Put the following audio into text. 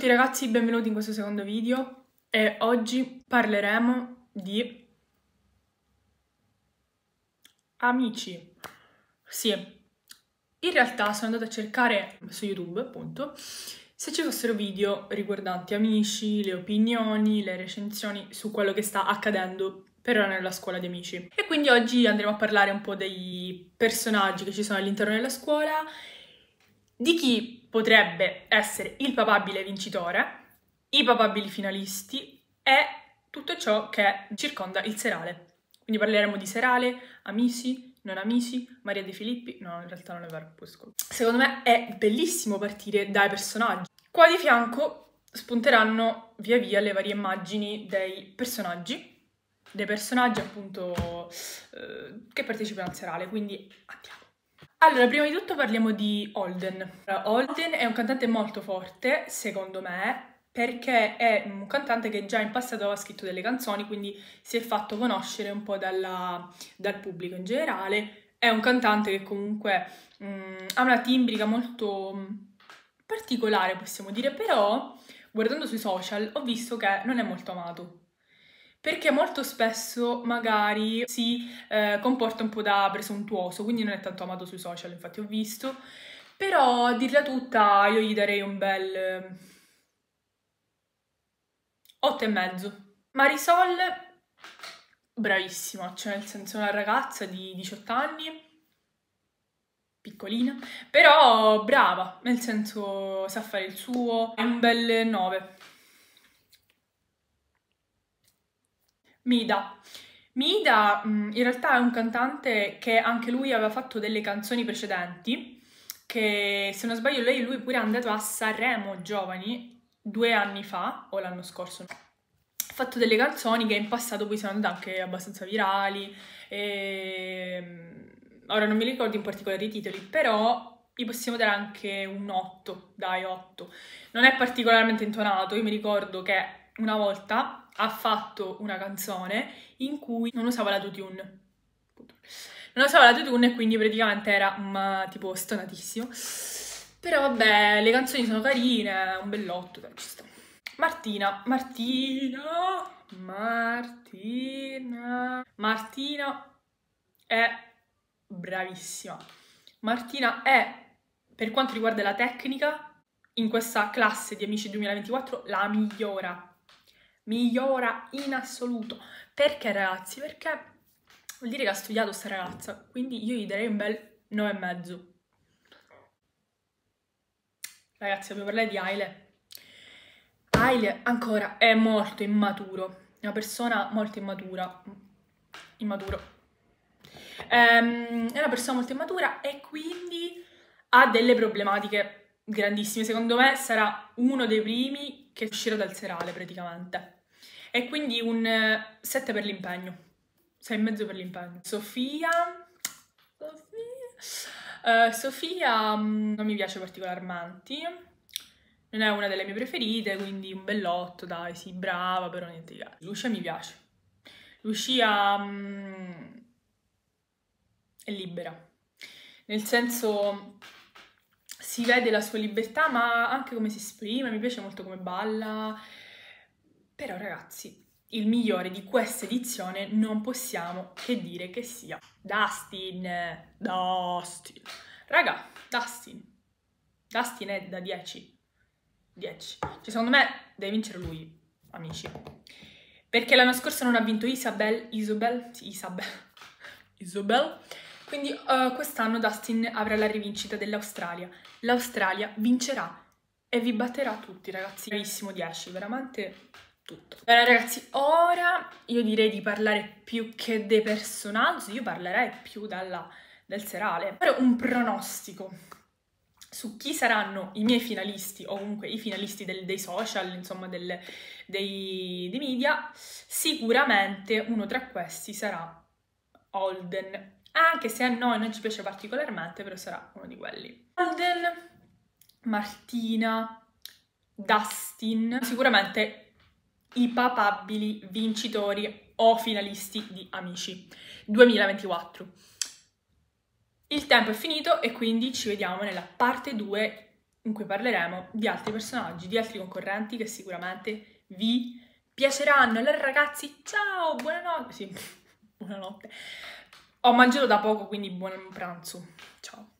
tutti ragazzi, benvenuti in questo secondo video e oggi parleremo di amici. Sì, in realtà sono andata a cercare su YouTube appunto se ci fossero video riguardanti amici, le opinioni, le recensioni su quello che sta accadendo per ora nella scuola di amici. E quindi oggi andremo a parlare un po' dei personaggi che ci sono all'interno della scuola, di chi potrebbe essere il papabile vincitore, i papabili finalisti e tutto ciò che circonda il serale. Quindi parleremo di serale, amici, non amici, Maria De Filippi, no in realtà non è vero, poi ascolto. Secondo me è bellissimo partire dai personaggi. Qua di fianco spunteranno via via le varie immagini dei personaggi, dei personaggi appunto eh, che partecipano al serale, quindi andiamo. Allora, prima di tutto parliamo di Holden. Holden è un cantante molto forte, secondo me, perché è un cantante che già in passato aveva scritto delle canzoni, quindi si è fatto conoscere un po' dalla, dal pubblico in generale. È un cantante che comunque mh, mm, ha una timbrica molto mm, particolare, possiamo dire, però guardando sui social ho visto che non è molto amato perché molto spesso magari si eh, comporta un po' da presuntuoso, quindi non è tanto amato sui social, infatti ho visto, però a dirla tutta io gli darei un bel 8,5. Eh, Marisol, bravissima, cioè nel senso una ragazza di 18 anni, piccolina, però brava, nel senso sa fare il suo, è un bel 9. Mida. Mida in realtà è un cantante che anche lui aveva fatto delle canzoni precedenti, che se non sbaglio lei lui pure è andato a Sanremo Giovani due anni fa, o l'anno scorso, ha fatto delle canzoni che in passato poi sono andate anche abbastanza virali, e... Ehm, ora non mi ricordo in particolare i titoli, però gli possiamo dare anche un 8, dai 8. Non è particolarmente intonato, io mi ricordo che una volta ha fatto una canzone in cui non usava la l'autotune. Non usava la l'autotune e quindi praticamente era ma, mm, tipo stonatissimo. Però vabbè, le canzoni sono carine, un bellotto, dai, ci Martina, Martina, Martina, Martina è bravissima. Martina è, per quanto riguarda la tecnica, in questa classe di Amici 2024 la migliora migliora in assoluto. Perché ragazzi? Perché vuol dire che ha studiato sta ragazza, quindi io gli darei un bel 9,5. Ragazzi, dobbiamo parlare di Aile. Aile ancora è molto immaturo, è una persona molto immatura, immaturo. Ehm, è una persona molto immatura e quindi ha delle problematiche grandissime. Secondo me sarà uno dei primi che uscirà dal serale praticamente. E quindi un 7 eh, per l'impegno, 6,5 per l'impegno. Sofia... Sofia... Uh, Sofia um, non mi piace particolarmente, non è una delle mie preferite, quindi un bell'otto, dai, sì, brava, però niente di Lucia mi piace. Lucia um, è libera, nel senso si vede la sua libertà, ma anche come si esprime, mi piace molto come balla, però ragazzi, il migliore di questa edizione non possiamo che dire che sia Dustin. Dustin. Raga, Dustin. Dustin è da 10. 10. Cioè, secondo me deve vincere lui, amici. Perché l'anno scorso non ha vinto Isabel, Isabel, sì, Isabel, Isabel. Quindi uh, quest'anno Dustin avrà la rivincita dell'Australia. L'Australia vincerà e vi batterà tutti, ragazzi. Bravissimo 10, veramente tutto. Allora ragazzi, ora io direi di parlare più che dei personaggi, io parlerei più dalla, del serale. Però un pronostico su chi saranno i miei finalisti, o comunque i finalisti del, dei social, insomma del, dei, dei media, sicuramente uno tra questi sarà Holden. Anche se a noi non ci piace particolarmente, però sarà uno di quelli. Holden, Martina, Dustin, sicuramente i papabili vincitori o finalisti di Amici 2024. Il tempo è finito e quindi ci vediamo nella parte 2 in cui parleremo di altri personaggi, di altri concorrenti che sicuramente vi piaceranno. Allora ragazzi, ciao, buonanotte. Sì, buonanotte. Ho mangiato da poco, quindi buon pranzo. Ciao.